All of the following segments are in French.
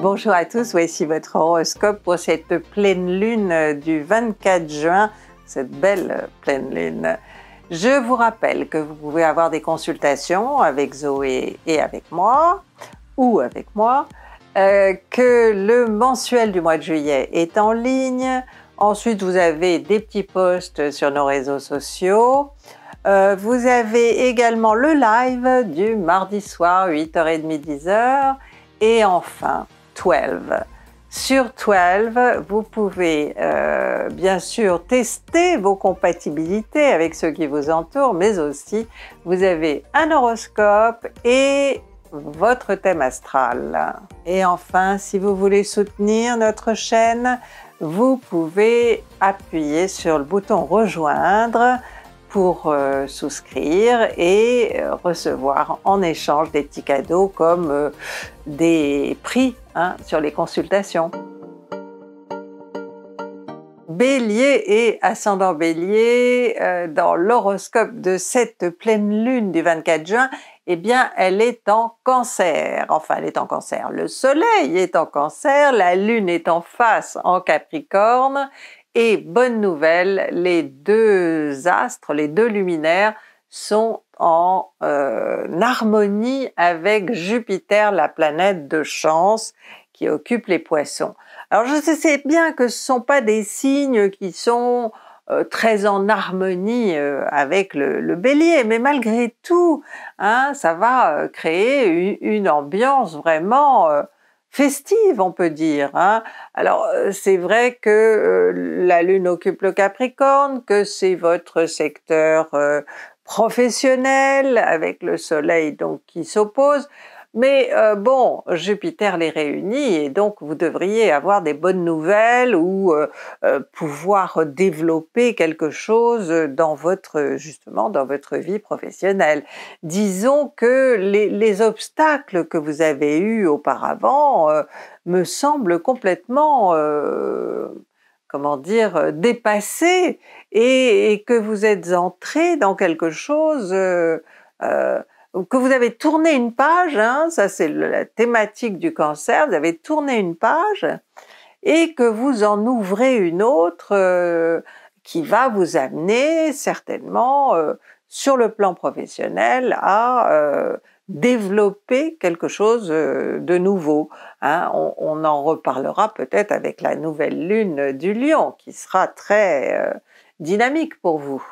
Bonjour à tous, voici votre horoscope pour cette pleine lune du 24 juin, cette belle pleine lune. Je vous rappelle que vous pouvez avoir des consultations avec Zoé et avec moi, ou avec moi, euh, que le mensuel du mois de juillet est en ligne. Ensuite, vous avez des petits posts sur nos réseaux sociaux. Euh, vous avez également le live du mardi soir, 8h30-10h. Et enfin, 12. Sur 12, vous pouvez euh, bien sûr tester vos compatibilités avec ceux qui vous entourent, mais aussi vous avez un horoscope et votre thème astral. Et enfin, si vous voulez soutenir notre chaîne, vous pouvez appuyer sur le bouton rejoindre pour euh, souscrire et euh, recevoir en échange des petits cadeaux comme euh, des prix hein, sur les consultations. Bélier et ascendant Bélier, dans l'horoscope de cette pleine lune du 24 juin, eh bien, elle est en cancer. Enfin, elle est en cancer. Le soleil est en cancer, la lune est en face en capricorne et bonne nouvelle, les deux astres, les deux luminaires sont en euh, harmonie avec Jupiter, la planète de chance qui occupe les poissons. Alors je sais bien que ce ne sont pas des signes qui sont euh, très en harmonie euh, avec le, bélier, mais malgré tout, hein, ça va créer une ambiance vraiment festive, on peut dire. Hein. Alors, euh, c'est vrai que euh, la Lune occupe le Capricorne, que c'est votre secteur euh, professionnel, avec le Soleil donc qui s'oppose. Mais euh, bon, Jupiter les réunit et donc vous devriez avoir des bonnes nouvelles ou euh, euh, pouvoir développer quelque chose dans votre justement dans votre vie professionnelle. Disons que les, obstacles que vous avez eus auparavant me semblent complètement comment dire, dépassés et, que vous êtes entré dans quelque chose que vous avez tourné une page, hein, ça c'est la thématique du cancer, vous avez tourné une page et que vous en ouvrez une autre euh, qui va vous amener certainement euh, sur le plan professionnel à euh, développer quelque chose de nouveau. Hein. on, en reparlera peut-être avec la nouvelle lune du lion qui sera très dynamique pour vous.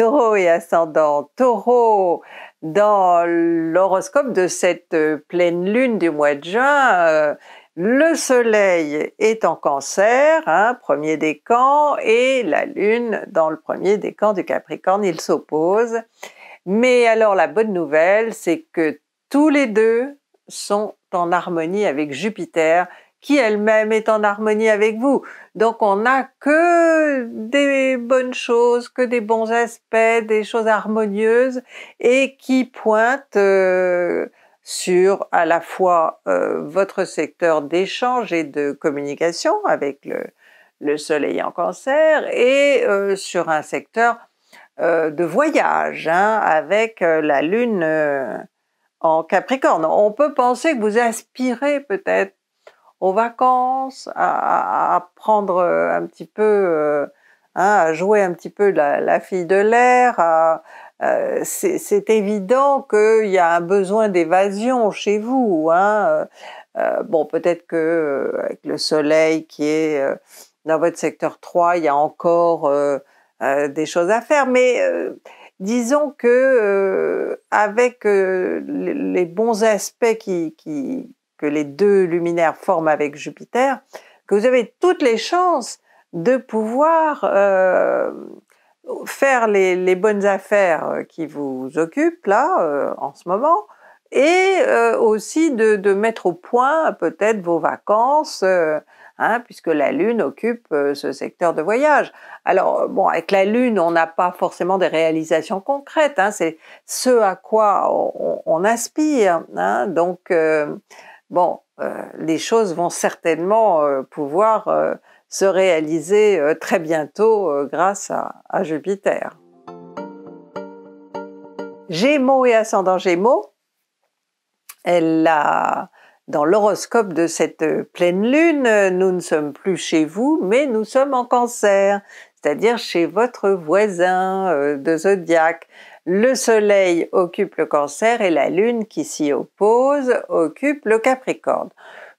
taureau et ascendant taureau, dans l'horoscope de cette euh, pleine lune du mois de juin, euh, le soleil est en cancer, un hein, premier décan, et la lune dans le premier des camps du Capricorne, ils s'opposent. Mais alors la bonne nouvelle, c'est que tous les deux sont en harmonie avec Jupiter qui elle-même est en harmonie avec vous. Donc on n'a que des bonnes choses, que des bons aspects, des choses harmonieuses et qui pointent euh, sur à la fois euh, votre secteur d'échange et de communication avec le, soleil en cancer et euh, sur un secteur de voyage hein, avec la lune en Capricorne. On peut penser que vous aspirez peut-être aux vacances, à, prendre euh, un petit peu, euh, hein, à jouer un petit peu la, fille de l'air. Euh, c'est évident qu'il y a un besoin d'évasion chez vous. Hein. bon, peut-être que avec le soleil qui est dans votre secteur 3, il y a encore des choses à faire, mais disons que avec les bons aspects qui, que les deux luminaires forment avec Jupiter, que vous avez toutes les chances de pouvoir euh, faire les, bonnes affaires euh, qui vous occupent là euh, en ce moment et aussi de, mettre au point peut-être vos vacances hein, puisque la lune occupe ce secteur de voyage. Alors bon avec la lune on n'a pas forcément des réalisations concrètes, hein, c'est ce à quoi on, aspire hein, donc bon, euh, les choses vont certainement euh, pouvoir euh, se réaliser très bientôt grâce à, Jupiter. Gémeaux et ascendant Gémeaux, elle a, dans l'horoscope de cette pleine lune, nous ne sommes plus chez vous, mais nous sommes en cancer, c'est-à-dire chez votre voisin de zodiaque. Le Soleil occupe le cancer et la Lune qui s'y oppose occupe le Capricorne.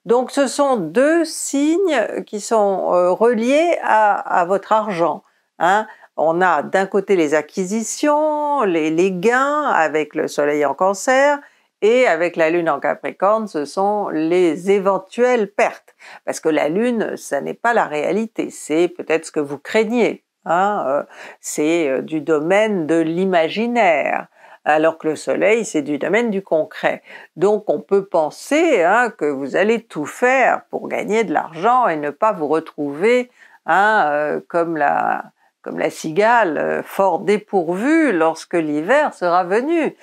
Donc ce sont deux signes qui sont euh, reliés à, votre argent. Hein. On a d'un côté les acquisitions, les, les, gains avec le Soleil en cancer, et avec la Lune en Capricorne, ce sont les éventuelles pertes. Parce que la Lune, ça n'est pas la réalité, c'est peut-être ce que vous craignez. Hein, euh, c'est euh, du domaine de l'imaginaire, alors que le soleil, c'est du domaine du concret. Donc on peut penser hein, que vous allez tout faire pour gagner de l'argent et ne pas vous retrouver hein, euh, comme la, comme la cigale, euh, fort dépourvue lorsque l'hiver sera venu.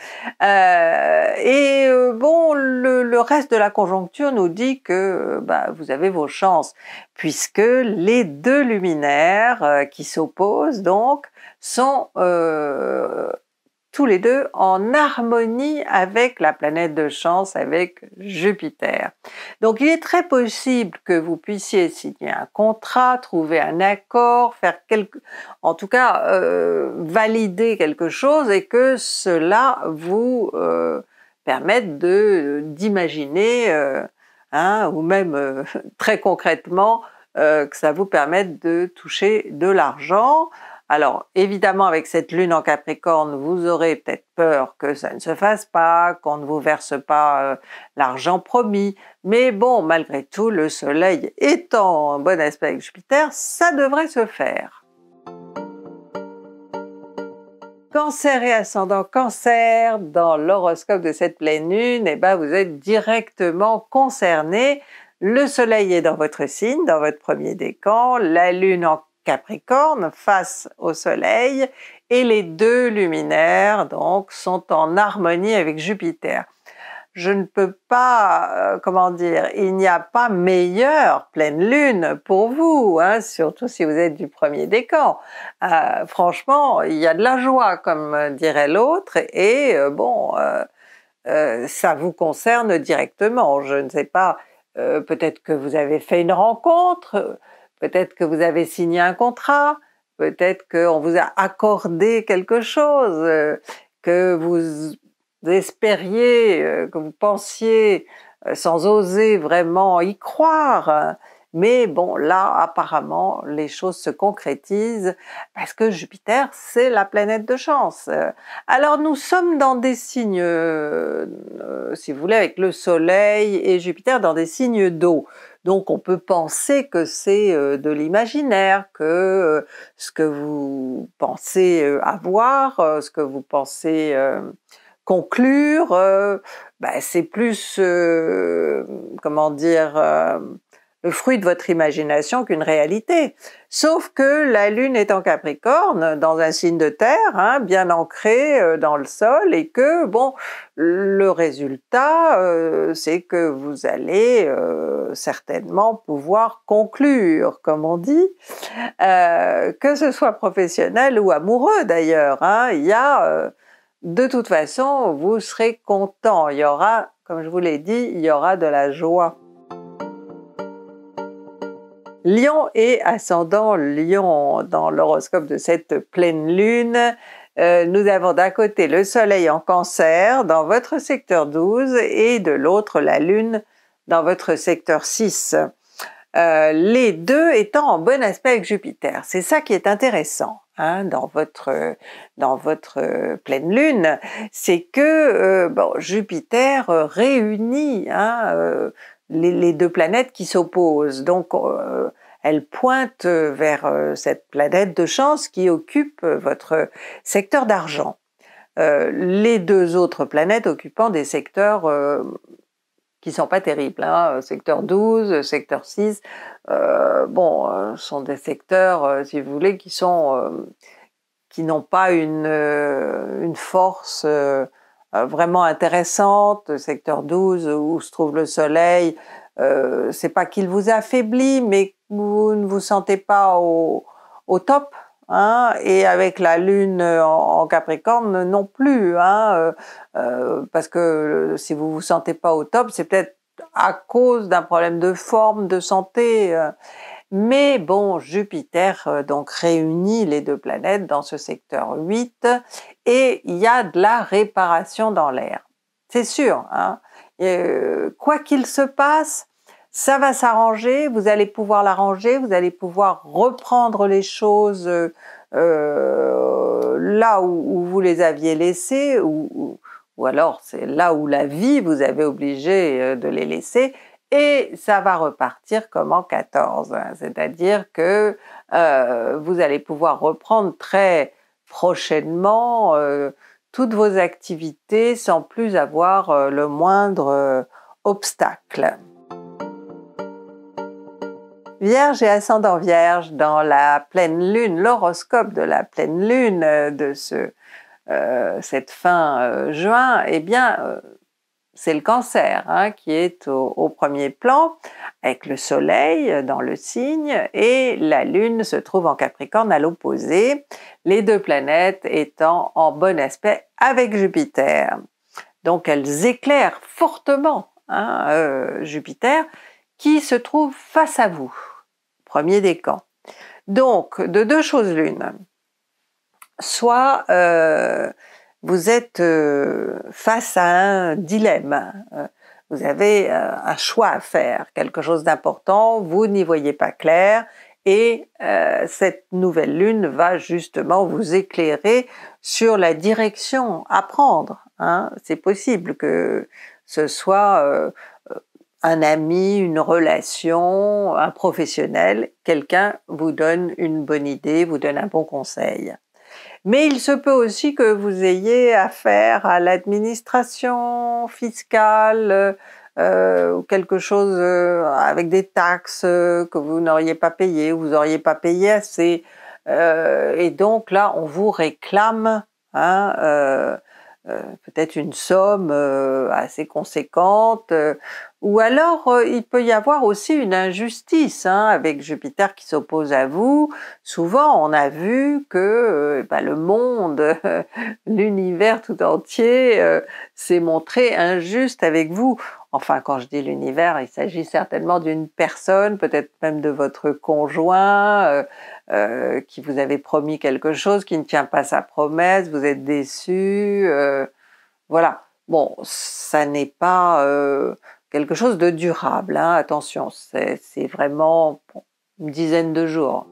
Euh, et euh, bon, le, le, reste de la conjoncture nous dit que bah, vous avez vos chances, puisque les deux luminaires qui s'opposent donc sont tous les deux en harmonie avec la planète de chance, avec Jupiter. Donc il est très possible que vous puissiez signer un contrat, trouver un accord, faire quelque, en tout cas euh, valider quelque chose et que cela vous euh, permette de d'imaginer, euh, hein, ou même très concrètement, que ça vous permette de toucher de l'argent. Alors, évidemment, avec cette lune en Capricorne, vous aurez peut-être peur que ça ne se fasse pas, qu'on ne vous verse pas euh, l'argent promis. Mais bon, malgré tout, le Soleil étant en bon aspect avec Jupiter, ça devrait se faire. Cancer et ascendant cancer, dans l'horoscope de cette pleine lune, eh ben vous êtes directement concerné. Le soleil est dans votre signe, dans votre premier décan, la lune en Capricorne face au Soleil et les deux luminaires donc sont en harmonie avec Jupiter. Je ne peux pas, euh, comment dire, il n'y a pas meilleure pleine lune pour vous, hein, surtout si vous êtes du premier décan. Euh, franchement, il y a de la joie, comme dirait l'autre, et euh, bon, ça vous concerne directement. Je ne sais pas, peut-être que vous avez fait une rencontre, peut-être que vous avez signé un contrat, peut-être qu'on vous a accordé quelque chose, euh, que vous espériez, euh, que vous pensiez, euh, sans oser vraiment y croire. Mais bon, là, apparemment, les choses se concrétisent parce que Jupiter, c'est la planète de chance. Alors, nous sommes dans des signes, si vous voulez, avec le Soleil et Jupiter, dans des signes d'eau. Donc on peut penser que c'est euh, de l'imaginaire, que euh, ce que vous pensez euh, avoir, ce que vous pensez conclure, ben, c'est plus, comment dire, le fruit de votre imagination qu'une réalité. Sauf que la Lune est en Capricorne, dans un signe de terre, hein, bien ancré euh, dans le sol, et que, bon, le résultat, euh, c'est que vous allez euh, certainement pouvoir conclure, comme on dit, que ce soit professionnel ou amoureux d'ailleurs, hein, il y a... de toute façon, vous serez content, il y aura, comme je vous l'ai dit, il y aura de la joie. Lion et ascendant Lion dans l'horoscope de cette pleine lune, euh, nous avons d'un côté le soleil en cancer dans votre secteur 12 et de l'autre la lune dans votre secteur 6. Euh, les deux étant en bon aspect avec Jupiter. C'est ça qui est intéressant hein, dans votre pleine lune, c'est que euh, bon, Jupiter réunit hein, les, deux planètes qui s'opposent. Donc, euh, elles pointent vers euh, cette planète de chance qui occupe euh, votre secteur d'argent. les deux autres planètes occupant des secteurs qui qui sont pas terribles, hein. secteur 12, secteur 6, euh, bon, sont des secteurs, si vous voulez, qui n'ont pas une force euh, vraiment intéressante, secteur 12 où se trouve le soleil, euh, c'est pas qu'il vous affaiblit, mais vous ne vous sentez pas au, top. Hein. et avec la lune en, Capricorne non plus, hein. euh, euh, parce que si vous vous sentez pas au top, c'est peut-être à cause d'un problème de forme, de santé. Mais bon, Jupiter euh, donc réunit les deux planètes dans ce secteur 8 et il y a de la réparation dans l'air. C'est sûr. Hein euh, quoi qu'il se passe, ça va s'arranger, vous allez pouvoir l'arranger, vous allez pouvoir reprendre les choses euh, là où, vous les aviez laissées, ou alors c'est là où la vie vous avait obligé de les laisser, et ça va repartir comme en 14. Hein. C'est-à-dire que euh, vous allez pouvoir reprendre très prochainement euh, toutes vos activités sans plus avoir euh, le moindre obstacle. Vierge et ascendant Vierge dans la pleine lune, l'horoscope de la pleine lune de ce, cette fin juin, eh bien, c'est le cancer hein, qui est au, premier plan, avec le soleil dans le signe et la lune se trouve en Capricorne à l'opposé, les deux planètes étant en bon aspect avec Jupiter. Donc elles éclairent fortement hein, euh, Jupiter qui se trouve face à vous, premier des camps. Donc de deux choses l'une, soit euh, vous êtes euh, face à un dilemme. Euh, vous avez euh, un choix à faire, quelque chose d'important, vous n'y voyez pas clair et cette nouvelle lune va justement vous éclairer sur la direction à prendre. Hein. C'est possible que ce soit un ami, une relation, un professionnel, quelqu'un vous donne une bonne idée, vous donne un bon conseil. Mais il se peut aussi que vous ayez affaire à l'administration fiscale euh, ou quelque chose euh, avec des taxes euh, que vous n'auriez pas payées vous n'auriez pas payé assez. et donc là, on vous réclame hein, peut-être une somme assez conséquente ou alors, euh, il peut y avoir aussi une injustice hein, avec Jupiter qui s'oppose à vous. Souvent, on a vu que euh, bah, le monde, l'univers tout entier euh, s'est montré injuste avec vous. Enfin, quand je dis l'univers, il s'agit certainement d'une personne, peut-être même de votre conjoint, qui vous avait promis quelque chose, qui ne tient pas sa promesse, vous êtes déçu. voilà. Bon, ça n'est pas quelque chose de durable. Hein, attention, c'est vraiment une dizaine de jours.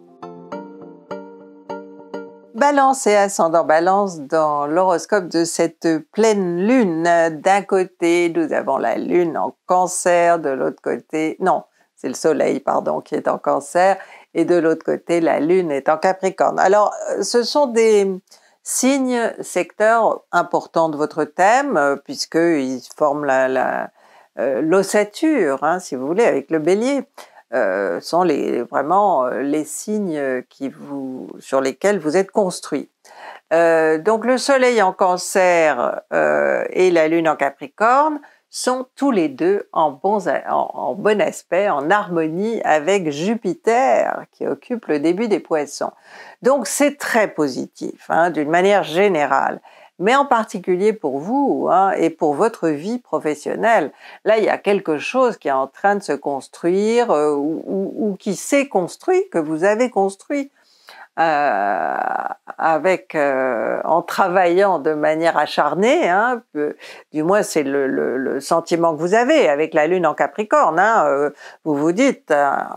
Balance et ascendant balance dans l'horoscope de cette pleine lune. D'un côté, nous avons la lune en cancer, de l'autre côté, non, c'est le soleil, pardon, qui est en cancer, et de l'autre côté, la lune est en capricorne. Alors, euh, ce sont des signes, secteurs importants de votre thème, euh, puisqu'ils forment la euh, l'ossature, hein, si vous voulez, avec le bélier, euh, sont vraiment euh, les signes sur lesquels vous êtes construit. donc le soleil en cancer et la lune en capricorne sont tous les deux en, bon, aspect, en harmonie avec Jupiter qui occupe le début des poissons. Donc c'est très positif hein, d'une manière générale mais en particulier pour vous hein, et pour votre vie professionnelle. Là, il y a quelque chose qui est en train de se construire euh, ou, qui s'est construit, que vous avez construit. Euh, avec euh, en travaillant de manière acharnée, hein, du moins c'est le, sentiment que vous avez avec la lune en Capricorne. Hein, euh, vous vous dites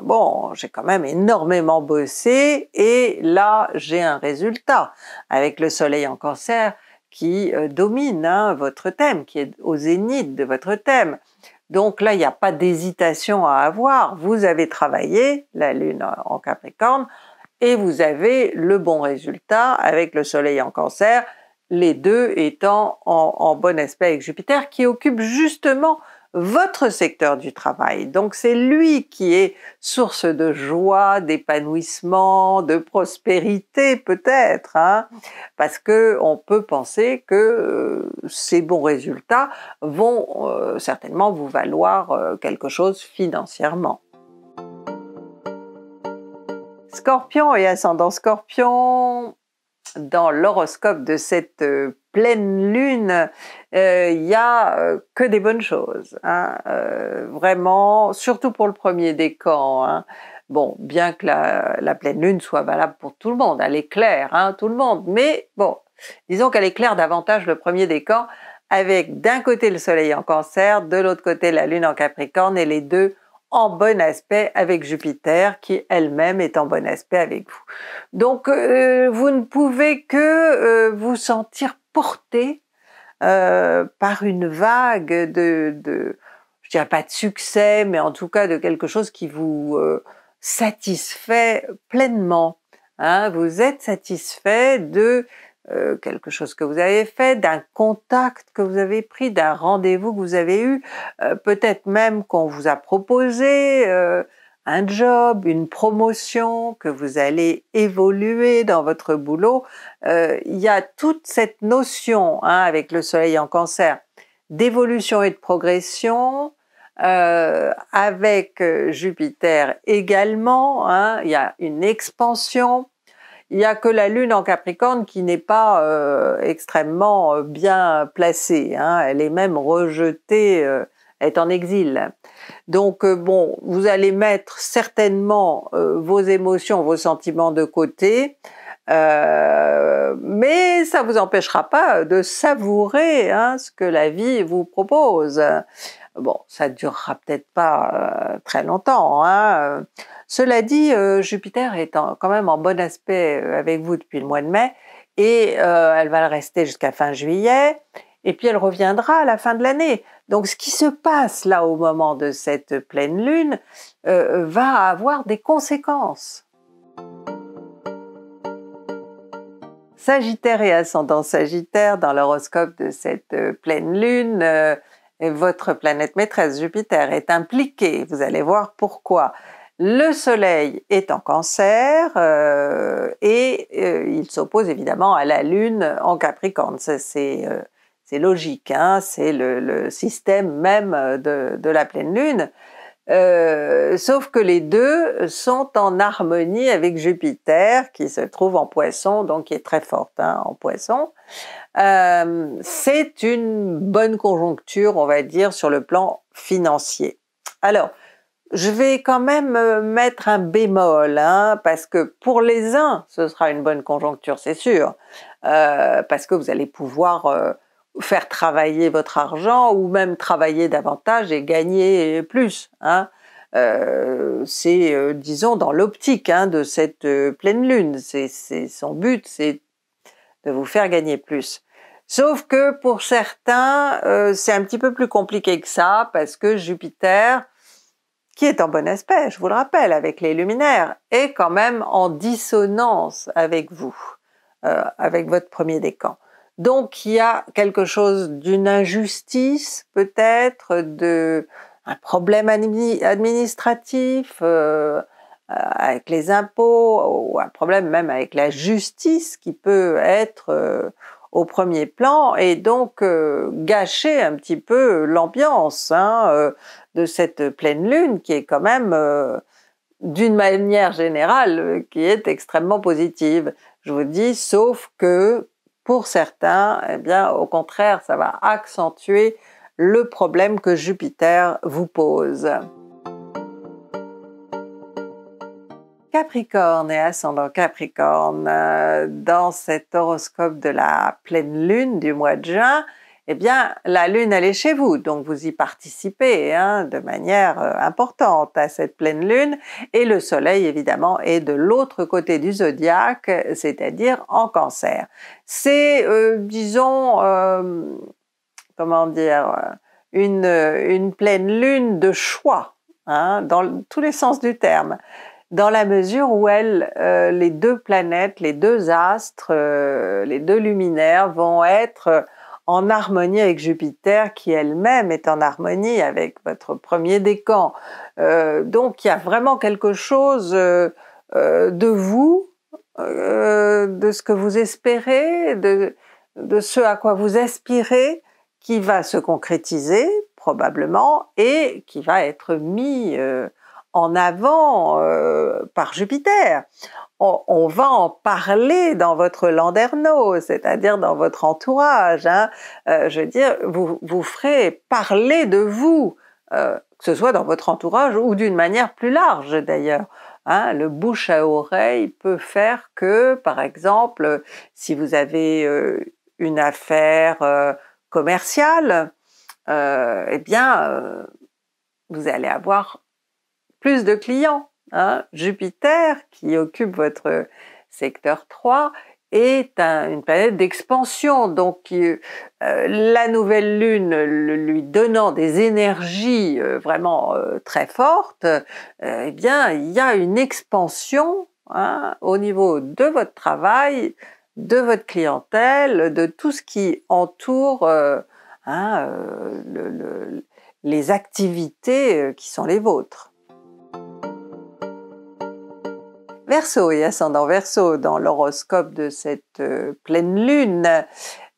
bon, j'ai quand même énormément bossé et là j'ai un résultat. Avec le Soleil en Cancer, qui euh, domine hein, votre thème, qui est au zénith de votre thème. Donc là, il n'y a pas d'hésitation à avoir. Vous avez travaillé la Lune en Capricorne et vous avez le bon résultat avec le Soleil en Cancer, les deux étant en bon aspect avec Jupiter qui occupe justement votre secteur du travail. Donc c'est lui qui est source de joie, d'épanouissement, de prospérité peut-être, hein, parce que on peut penser que euh, ces bons résultats vont euh, certainement vous valoir euh, quelque chose financièrement. Scorpion et ascendant Scorpion, dans l'horoscope de cette pleine lune, euh, il n'y a euh, que des bonnes choses, hein, euh, vraiment, surtout pour le premier décan. camps hein. Bon, bien que la, pleine lune soit valable pour tout le monde, elle est claire, hein, tout le monde, mais bon, disons qu'elle éclaire davantage le premier décan avec d'un côté le soleil en cancer, de l'autre côté la lune en capricorne et les deux en bon aspect avec Jupiter qui elle-même est en bon aspect avec vous. Donc vous ne pouvez que vous sentir porté euh, par une vague de, de, je dirais pas de succès, mais en tout cas de quelque chose qui vous euh, satisfait pleinement. Hein. vous êtes satisfait de euh, quelque chose que vous avez fait, d'un contact que vous avez pris, d'un rendez-vous que vous avez eu, peut-être même qu'on vous a proposé, un job, une promotion, que vous allez évoluer dans votre boulot, euh, il y a toute cette notion hein, avec le soleil en cancer d'évolution et de progression, euh, avec euh, Jupiter également, hein. il y a une expansion, il n'y a que la Lune en Capricorne qui n'est pas extrêmement bien placée, hein. elle est même rejetée est en exil. Donc euh, bon, vous allez mettre certainement euh, vos émotions, vos sentiments de côté, euh, mais ça ne vous empêchera pas de savourer hein, ce que la vie vous propose. Bon, ça durera peut-être pas très longtemps. Hein. Cela dit, Jupiter est quand même en bon aspect avec vous depuis le mois de mai et elle va le rester jusqu'à fin juillet et puis elle reviendra à la fin de l'année. Donc ce qui se passe là au moment de cette pleine lune euh, va avoir des conséquences. Sagittaire et ascendant Sagittaire, dans l'horoscope de cette euh, pleine lune, euh, votre planète maîtresse Jupiter est impliquée. Vous allez voir pourquoi. Le Soleil est en cancer et il s'oppose évidemment à la Lune en Capricorne. C'est c'est logique, hein, c'est le, système même euh, de, la pleine lune. Euh, sauf que les deux sont en harmonie avec Jupiter qui se trouve en poisson, donc qui est très forte hein, en poisson. Euh, c'est une bonne conjoncture, on va dire, sur le plan financier. Alors, je vais quand même mettre un bémol, hein, parce que pour les uns, ce sera une bonne conjoncture, c'est sûr, parce que vous allez pouvoir faire travailler votre argent ou même travailler davantage et gagner plus. Hein. Euh, c'est, euh, disons, dans l'optique hein, de cette euh, pleine lune. C'est, son but, c'est de vous faire gagner plus. Sauf que pour certains, c'est un petit peu plus compliqué que ça parce que Jupiter, qui est en bon aspect, je vous le rappelle, avec les luminaires, est quand même en dissonance avec vous, avec votre premier décan. Donc il y a quelque chose d'une injustice peut-être, de problème administratif euh, euh, avec les impôts ou un problème même avec la justice qui peut être euh, au premier plan et donc gâcher un petit peu l'ambiance hein, de cette pleine lune qui est quand même d'une manière générale qui est extrêmement positive. Je vous dis, sauf que pour certains, eh bien, au contraire, ça va accentuer le problème que Jupiter vous pose. Capricorne et ascendant Capricorne, euh, dans cet horoscope de la pleine lune du mois de juin, eh bien, la Lune, elle est chez vous, donc vous y participez hein, de manière euh, importante à cette pleine Lune, et le Soleil, évidemment, est de l'autre côté du zodiaque, c'est-à-dire en cancer. C'est, euh, disons, euh, comment dire, une, pleine Lune de choix, hein, dans tous les sens du terme dans la mesure où elle, les deux planètes, les deux astres, les deux luminaires vont être en harmonie avec Jupiter qui elle-même est en harmonie avec votre premier décan. Euh, donc il y a vraiment quelque chose euh, euh, de vous, de ce que vous espérez, de, de, ce à quoi vous aspirez, qui va se concrétiser probablement et qui va être mis en avant par Jupiter on, va en parler dans votre landerneau, c'est-à-dire dans votre entourage. Hein. Euh, je veux dire, vous, vous ferez parler de vous, euh, que ce soit dans votre entourage ou d'une manière plus large d'ailleurs. Hein. le bouche à oreille peut faire que, par exemple, si vous avez euh, une affaire commerciale, eh bien, vous allez avoir plus de clients Jupiter, qui occupe votre secteur 3, est une planète d'expansion, donc euh, la nouvelle lune lui donnant des énergies euh, vraiment euh, très fortes, eh bien il y a une expansion hein, au niveau de votre travail, de votre clientèle, de tout ce qui entoure hein, les activités qui sont les vôtres. Verseau et ascendant Verseau dans l'horoscope de cette euh, pleine lune.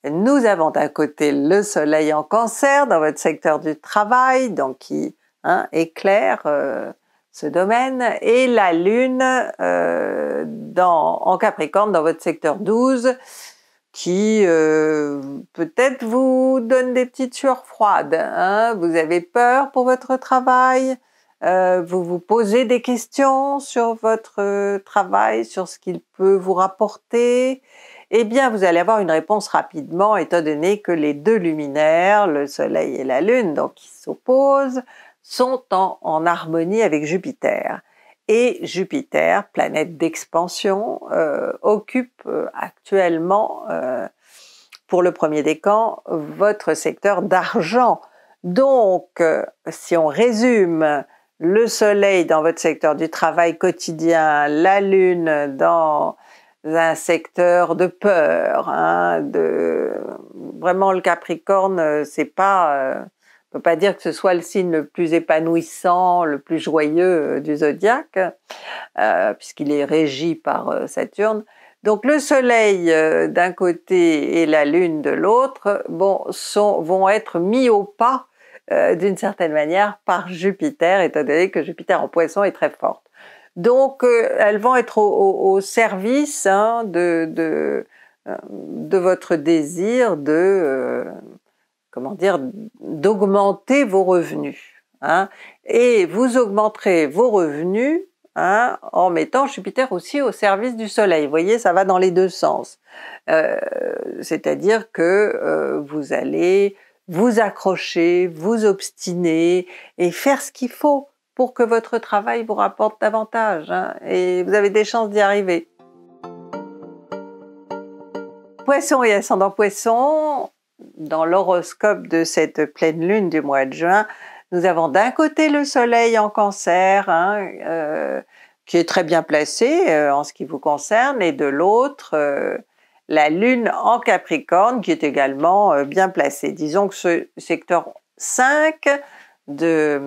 Nous avons d'un côté le soleil en cancer dans votre secteur du travail, donc qui hein, éclaire euh, ce domaine, et la lune euh, en capricorne dans votre secteur 12, qui peut-être vous donne des petites sueurs froides. Hein. Vous avez peur pour votre travail, euh, vous vous posez des questions sur votre euh, travail, sur ce qu'il peut vous rapporter, eh bien vous allez avoir une réponse rapidement étant donné que les deux luminaires, le Soleil et la Lune, donc qui s'opposent, sont en, harmonie avec Jupiter. Et Jupiter, planète d'expansion, euh, occupe actuellement, pour le premier décan, votre secteur d'argent. Donc, si on résume, le soleil dans votre secteur du travail quotidien, la lune dans un secteur de peur, hein, de vraiment le Capricorne, euh, c'est pas, euh, on peut pas dire que ce soit le signe le plus épanouissant, le plus joyeux euh, du zodiaque, puisqu'il est régi par Saturne. Donc le Soleil d'un côté et la Lune de l'autre, vont être mis au pas euh, d'une certaine manière par Jupiter, étant donné que Jupiter en poisson est très forte. Donc euh, elles vont être au, service hein, de, euh, de, votre désir de, comment dire, d'augmenter vos revenus. Hein. et vous augmenterez vos revenus hein, en mettant Jupiter aussi au service du Soleil. Vous voyez, ça va dans les deux sens. C'est-à-dire que vous allez vous accrochez, vous obstinez et faire ce qu'il faut pour que votre travail vous rapporte davantage hein, et vous avez des chances d'y arriver. Poisson et ascendant poisson, dans l'horoscope de cette pleine lune du mois de juin, nous avons d'un côté le soleil en cancer, hein, euh, qui est très bien placé euh, en ce qui vous concerne, et de l'autre, euh, la Lune en Capricorne qui est également euh, bien placée. Disons que ce secteur 5 euh,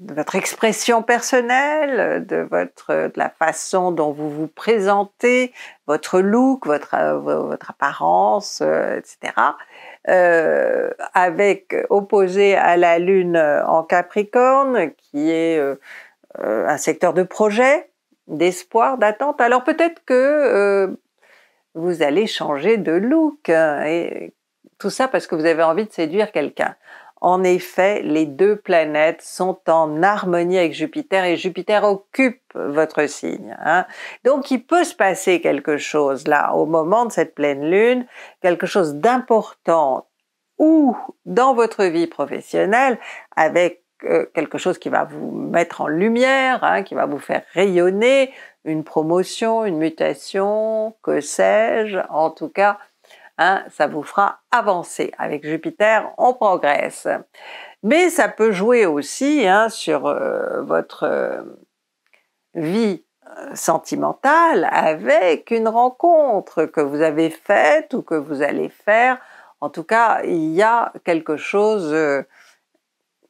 de, votre expression personnelle, de, votre, de la façon dont vous vous présentez, votre look, votre, euh, apparence, etc. avec opposé à la Lune en Capricorne qui est un secteur de projet, d'espoir, d'attente. Alors peut-être que vous allez changer de look. Euh, et tout ça parce que vous avez envie de séduire quelqu'un. En effet, les deux planètes sont en harmonie avec Jupiter et Jupiter occupe votre signe. Hein. Donc il peut se passer quelque chose là au moment de cette pleine lune, quelque chose d'important ou dans votre vie professionnelle avec euh, quelque chose qui va vous mettre en lumière, hein, qui va vous faire rayonner, une promotion, une mutation, que sais-je. En tout cas, hein, ça vous fera avancer. Avec Jupiter, on progresse. Mais ça peut jouer aussi hein, sur euh, votre euh, vie euh, sentimentale avec une rencontre que vous avez faite ou que vous allez faire. En tout cas, il y a quelque chose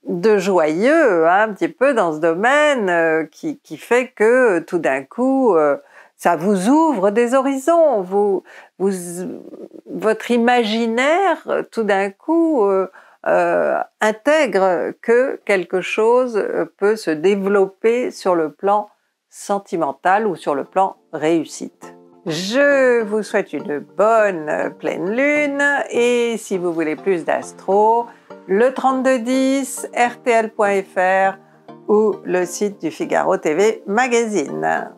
de joyeux hein, un petit peu dans ce domaine euh, qui, qui, fait que tout d'un coup euh, ça vous ouvre des horizons, vous, vous votre imaginaire tout d'un coup euh, intègre que quelque chose peut se développer sur le plan sentimental ou sur le plan réussite. Je vous souhaite une bonne euh, pleine lune et si vous voulez plus d'astro, le 3210, rtl.fr ou le site du Figaro TV Magazine.